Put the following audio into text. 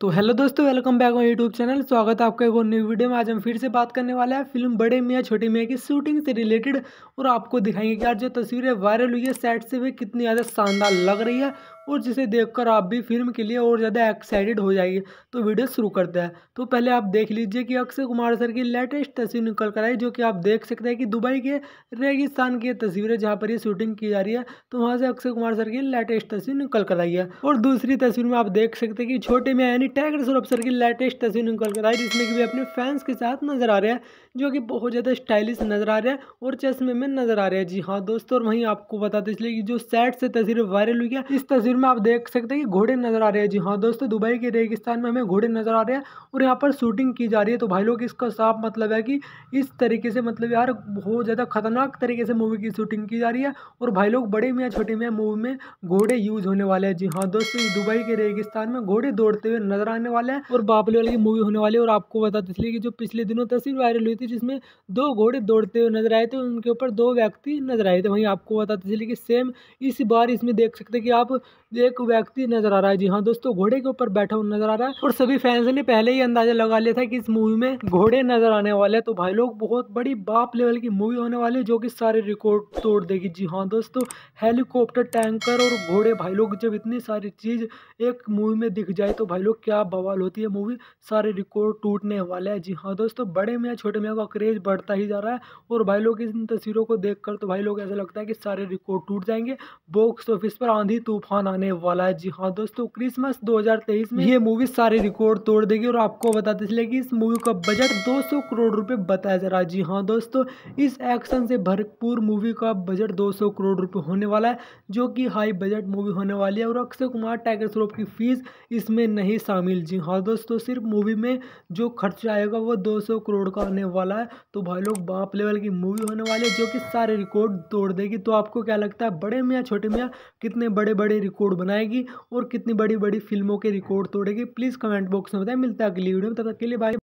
तो हेलो दोस्तों welcome back my YouTube channel स्वागत है आपका एक और न्यू वीडियो में आज हम फिर से बात करने वाले हैं फिल्म बड़े मियाँ छोटे मियाँ की शूटिंग से रिलेटेड और आपको दिखाएंगे कि आज जो तस्वीरें वायरल हुई है सेट से वे कितनी ज़्यादा शानदार लग रही है और जिसे देखकर आप भी फिल्म के लिए और ज़्यादा एक्साइटेड हो जाएगी तो वीडियो शुरू करते हैं तो पहले आप देख लीजिए कि अक्षय कुमार सर की लेटेस्ट तस्वीर निकल कर आई जो कि आप देख सकते हैं कि दुबई के रेगिस्तान की तस्वीरें जहाँ पर ये शूटिंग की जा रही है तो वहाँ से अक्षय कुमार सर की लेटेस्ट तस्वीर निकल कर आई है और दूसरी तस्वीर में आप देख सकते हैं कि छोटे में यानी टाइगर सुरभ सर की लेटेस्ट तस्वीर निकल कर आई जिसमें कि वे अपने फैंस के साथ नजर आ रहे हैं जो कि बहुत ज़्यादा स्टाइलिश नजर आ रहे हैं और चश्मे में नजर आ रहे हैं जी हाँ दोस्तों और वहीं आपको बताते इसलिए कि जो सेट से तस्वीर वायरल हुई है इस तस्वीर तस्वीर में आप देख सकते हैं कि घोड़े नजर आ रहे हैं जी हाँ दोस्तों दुबई के रेगिस्तान में हमें घोड़े नजर आ रहे हैं और यहाँ पर शूटिंग की जा रही है तो भाई लोग इसका साफ मतलब है कि इस तरीके से मतलब यार बहुत ज़्यादा खतरनाक तरीके से मूवी की शूटिंग की जा रही है और भाई लोग बड़े में या छोटे में मूवी में घोड़े यूज होने वाले हैं जी हाँ दोस्तों दुबई के रेगिस्तान में घोड़े दौड़ते हुए नजर आने वाले हैं और बापले वाली की मूवी होने वाली है और आपको बताते चलिए कि जो पिछले दिनों तस्वीर वायरल हुई थी जिसमें दो घोड़े दौड़ते हुए नजर आए थे उनके ऊपर दो व्यक्ति नजर आए थे वहीं आपको बताते चलिए कि सेम इस बार इसमें देख सकते कि आप एक व्यक्ति नजर आ रहा है जी हाँ दोस्तों घोड़े के ऊपर बैठा हुआ नजर आ रहा है और सभी फैंस ने पहले ही अंदाजा लगा लिया था कि इस मूवी में घोड़े नजर आने वाले तो भाई लोग बहुत बड़ी बाप लेवल की मूवी होने वाली है जो कि सारे रिकॉर्ड तोड़ देगी जी हाँ दोस्तों हेलीकॉप्टर टैंकर और घोड़े भाई लोग जब इतनी सारी चीज एक मूवी में दिख जाए तो भाई लोग क्या बवाल होती है मूवी सारे रिकॉर्ड टूटने वाले है जी हाँ दोस्तों बड़े में या छोटे में का क्रेज बढ़ता ही जा रहा है और भाई लोग इन तस्वीरों को देख तो भाई लोग ऐसा लगता है कि सारे रिकॉर्ड टूट जाएंगे बॉक्स ऑफिस पर आंधी तूफान आने वाला है जी हाँ दोस्तों क्रिसमस 2023 में ये मूवी सारे रिकॉर्ड तोड़ देगी और आपको बताते चले कि इस मूवी का बजट 200 करोड़ रुपए बताया जा रहा है जी हाँ दोस्तों इस एक्शन से भरपूर मूवी का बजट 200 करोड़ रुपए होने वाला है जो कि हाई बजट मूवी होने वाली है और अक्षय कुमार टाइगर श्रॉफ की फीस इसमें नहीं शामिल जी हाँ दोस्तों सिर्फ मूवी में जो खर्चा आएगा वो दो करोड़ का आने वाला है तो भाई लोग बाप लेवल की मूवी होने वाली है जो कि सारे रिकॉर्ड तोड़ देगी तो आपको क्या लगता है बड़े में या छोटे में या कितने बड़े बड़े रिकॉर्ड रिकॉर्ड बनाएगी और कितनी बड़ी बड़ी फिल्मों के रिकॉर्ड तोड़ेगी प्लीज़ कमेंट बॉक्स में बताएं मिलता है अगली वीडियो में तब तक के लिए बाय